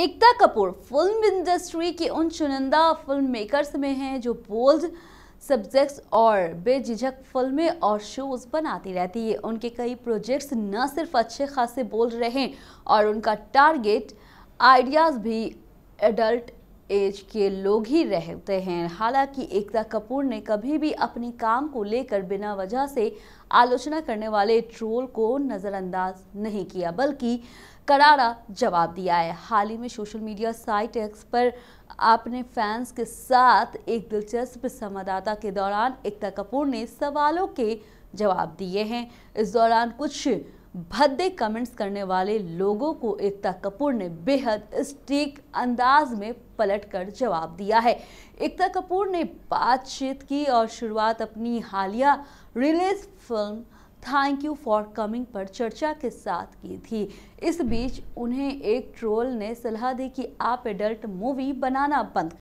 एकता Kapoor film industry के उन चुनिंदा फिल्म मेकर्स में हैं जो बोल्ड सब्जेक्ट्स और बेझिझक फिल्में और शोज बनाती रहती है उनके कई प्रोजेक्ट्स न सिर्फ अच्छे खासे बोल रहे हैं और उनका टारगेट आइडियाज़ भी एडल्ट एज के लोग ही रहते हैं हालांकि एकता कपूर ने कभी भी अपने काम को लेकर बिना वजह से आलोचना करने वाले ट्रोल को नज़रअंदाज नहीं किया बल्कि करारा जवाब दिया है हाल ही में सोशल मीडिया साइट एक्स पर अपने फैंस के साथ एक दिलचस्प संवाददाता के दौरान एकता कपूर ने सवालों के जवाब दिए हैं इस दौरान कुछ भद्दे कमेंट्स करने वाले लोगों को एकता कपूर ने बेहद स्टीक अंदाज में पलटकर जवाब दिया है एकता कपूर ने बातचीत की और शुरुआत अपनी हालिया release film thank you for coming पर चर्चा के साथ की थी इस बीच उन्हें एक ट्रोल ने सलाह दी कि आप एडल्ट मूवी बनाना बंद